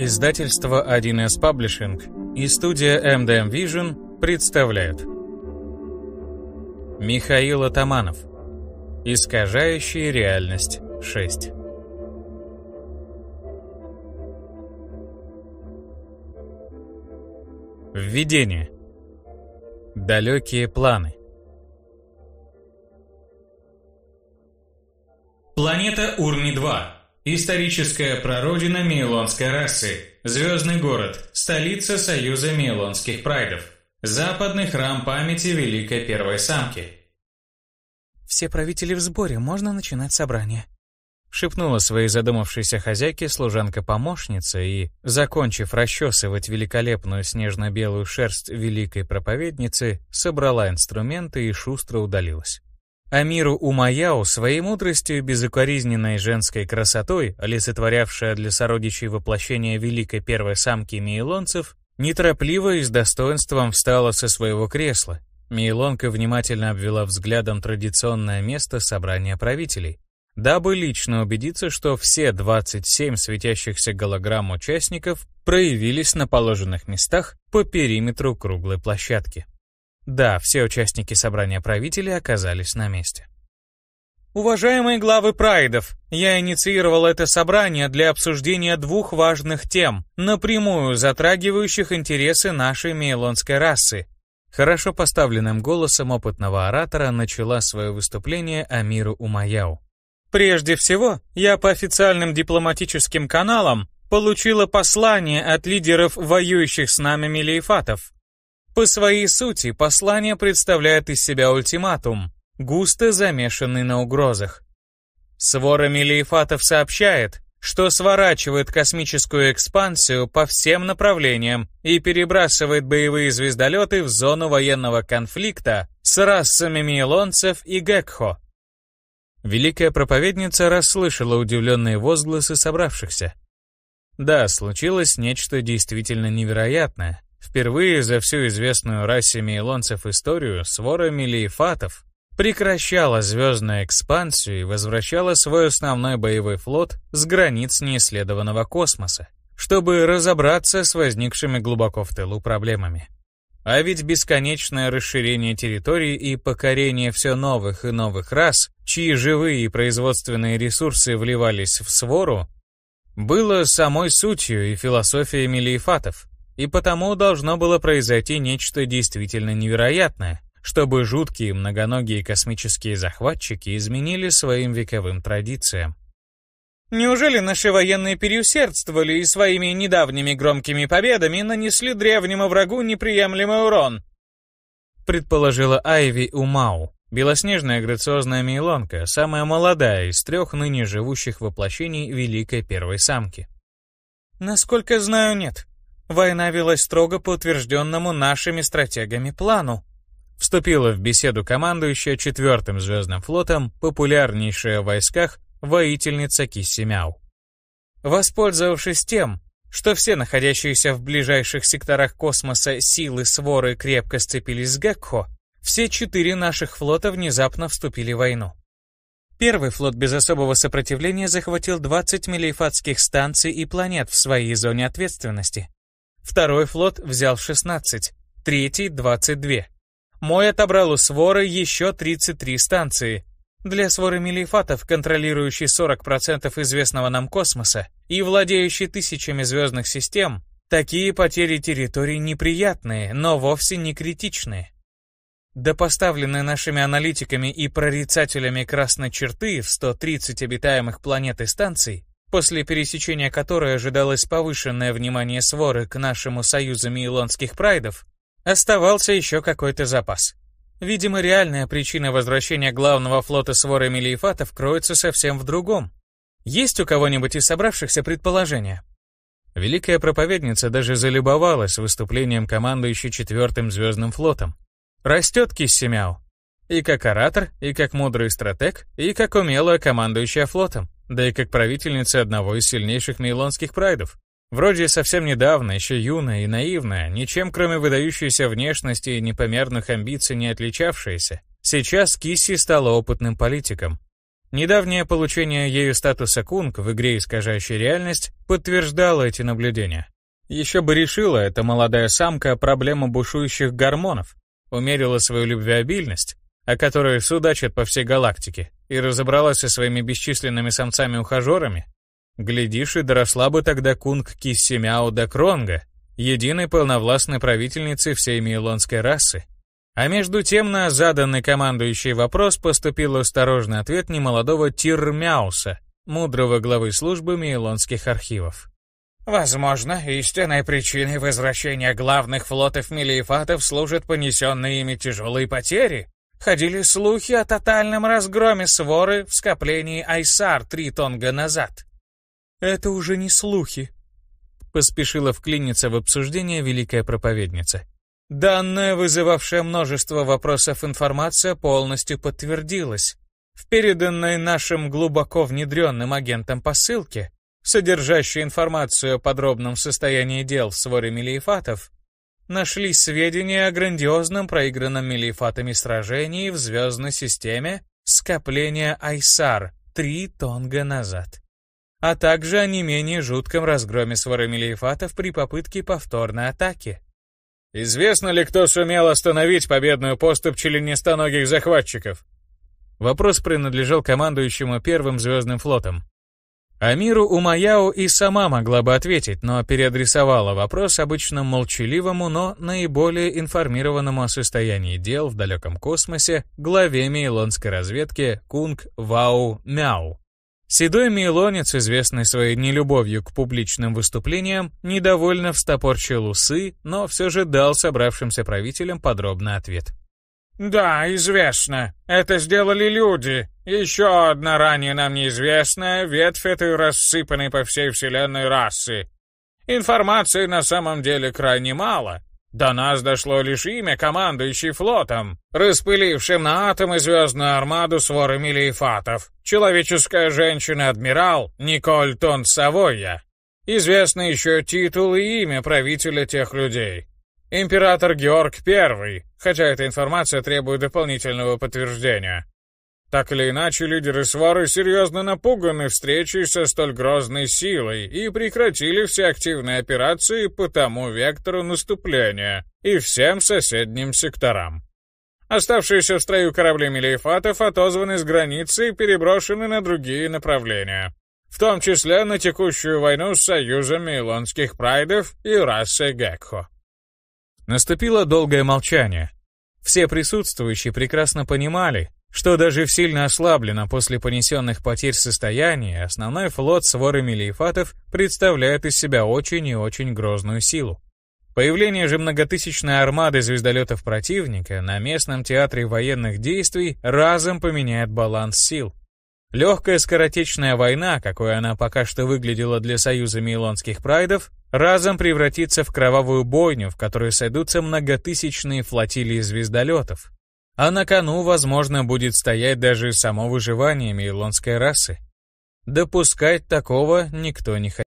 Издательство 1С Publishing и студия MDM Vision представляют Михаил Атаманов Искажающие реальность 6 Введение Далекие планы Планета Урми-2 Историческая прародина мейлонской расы. Звездный город. Столица Союза мейлонских прайдов. Западный храм памяти Великой Первой Самки. «Все правители в сборе, можно начинать собрание», — шепнула своей задумавшейся хозяйке служанка-помощница и, закончив расчесывать великолепную снежно-белую шерсть великой проповедницы, собрала инструменты и шустро удалилась. Амиру Умаяу своей мудростью и безукоризненной женской красотой, олицетворявшая для сородичей воплощение великой первой самки мейлонцев, неторопливо и с достоинством встала со своего кресла. Мейлонка внимательно обвела взглядом традиционное место собрания правителей, дабы лично убедиться, что все 27 светящихся голограмм участников проявились на положенных местах по периметру круглой площадки. Да, все участники собрания правителей оказались на месте. Уважаемые главы прайдов, я инициировал это собрание для обсуждения двух важных тем, напрямую затрагивающих интересы нашей мейлонской расы. Хорошо поставленным голосом опытного оратора начала свое выступление Амиру Умаяу. Прежде всего, я по официальным дипломатическим каналам получила послание от лидеров воюющих с нами мелиефатов. По своей сути, послание представляет из себя ультиматум, густо замешанный на угрозах. Свора Мелиефатов сообщает, что сворачивает космическую экспансию по всем направлениям и перебрасывает боевые звездолеты в зону военного конфликта с расами миелонцев и Гекхо. Великая проповедница расслышала удивленные возгласы собравшихся. Да, случилось нечто действительно невероятное. Впервые за всю известную расе мейлонцев историю свора мелиефатов прекращала звездную экспансию и возвращала свой основной боевой флот с границ неисследованного космоса, чтобы разобраться с возникшими глубоко в тылу проблемами. А ведь бесконечное расширение территории и покорение все новых и новых рас, чьи живые и производственные ресурсы вливались в свору, было самой сутью и философией мелиефатов, и потому должно было произойти нечто действительно невероятное, чтобы жуткие многоногие космические захватчики изменили своим вековым традициям. Неужели наши военные переусердствовали и своими недавними громкими победами нанесли древнему врагу неприемлемый урон? Предположила Айви Умау, белоснежная грациозная мейлонка, самая молодая из трех ныне живущих воплощений Великой Первой Самки. Насколько знаю, нет. Война велась строго по утвержденному нашими стратегами плану. Вступила в беседу командующая четвертым звездным флотом, популярнейшая в войсках, воительница Киссимяу. Воспользовавшись тем, что все находящиеся в ближайших секторах космоса силы своры крепко сцепились с Гекхо, все четыре наших флота внезапно вступили в войну. Первый флот без особого сопротивления захватил 20 мелиефатских станций и планет в своей зоне ответственности. Второй флот взял 16, третий — 22. Мой отобрал у своры еще 33 станции. Для своры мелифатов, контролирующей 40% известного нам космоса и владеющей тысячами звездных систем, такие потери территорий неприятные, но вовсе не критичные. До поставленной нашими аналитиками и прорицателями красной черты в 130 обитаемых планет и станций после пересечения которой ожидалось повышенное внимание своры к нашему союзу мейлонских прайдов, оставался еще какой-то запас. Видимо, реальная причина возвращения главного флота своры Мелиефатов кроется совсем в другом. Есть у кого-нибудь из собравшихся предположения? Великая проповедница даже залюбовалась выступлением командующей четвертым звездным флотом. Растет Киссимяу. И как оратор, и как мудрый стратег, и как умелая командующая флотом да и как правительница одного из сильнейших мейлонских прайдов. Вроде совсем недавно, еще юная и наивная, ничем кроме выдающейся внешности и непомерных амбиций не отличавшаяся, сейчас Кисси стала опытным политиком. Недавнее получение ею статуса кунг в игре «Искажающая реальность» подтверждало эти наблюдения. Еще бы решила эта молодая самка проблему бушующих гормонов, умерила свою любвеобильность, о которой судачат по всей галактике, и разобралась со своими бесчисленными самцами-ухажерами, глядишь, и доросла бы тогда кунг Киссимяо до Кронга, единой полновластной правительницы всей мейлонской расы. А между тем на заданный командующий вопрос поступил осторожный ответ немолодого Тирмяуса, мудрого главы службы мейлонских архивов. Возможно, истинной причиной возвращения главных флотов Мелиефатов служат понесенные ими тяжелые потери, Ходили слухи о тотальном разгроме своры в скоплении Айсар три тонга назад. «Это уже не слухи», — поспешила вклиниться в обсуждение великая проповедница. Данная, вызывавшая множество вопросов информация, полностью подтвердилась. В переданной нашим глубоко внедренным агентам посылке, содержащей информацию о подробном состоянии дел в своре Мелиефатов, нашлись сведения о грандиозном проигранном мелифатами сражении в звездной системе скопления Айсар три тонга назад, а также о не менее жутком разгроме своры мелифатов при попытке повторной атаки. «Известно ли, кто сумел остановить победную поступь членистоногих захватчиков?» Вопрос принадлежал командующему Первым Звездным флотом. Амиру Умаяу и сама могла бы ответить, но переадресовала вопрос обычно молчаливому, но наиболее информированному о состоянии дел в далеком космосе главе мейлонской разведки Кунг Вау Мяу. Седой мейлонец, известный своей нелюбовью к публичным выступлениям, недовольно встопорчил усы, но все же дал собравшимся правителям подробный ответ. «Да, известно. Это сделали люди. Еще одна ранее нам неизвестная ветвь этой рассыпанной по всей вселенной расы. Информации на самом деле крайне мало. До нас дошло лишь имя командующий флотом, распылившим на атомы звездную армаду своры милейфатов, человеческая женщина-адмирал Николь Тонсавоя. Савойя. Известны еще титул и имя правителя тех людей. Император Георг Первый, хотя эта информация требует дополнительного подтверждения. Так или иначе, лидеры свары серьезно напуганы встречей со столь грозной силой и прекратили все активные операции по тому вектору наступления и всем соседним секторам. Оставшиеся в строю корабли Мелиефатов отозваны с границы и переброшены на другие направления, в том числе на текущую войну с союзами Илонских Прайдов и расы Гекхо. Наступило долгое молчание. Все присутствующие прекрасно понимали, что даже в сильно ослабленном после понесенных потерь состоянии основной флот своры мелиефатов представляет из себя очень и очень грозную силу. Появление же многотысячной армады звездолетов противника на местном театре военных действий разом поменяет баланс сил. Легкая скоротечная война, какой она пока что выглядела для союза мейлонских прайдов, разом превратится в кровавую бойню, в которую сойдутся многотысячные флотилии звездолетов. А на кону, возможно, будет стоять даже само выживание мейлонской расы. Допускать такого никто не хотел.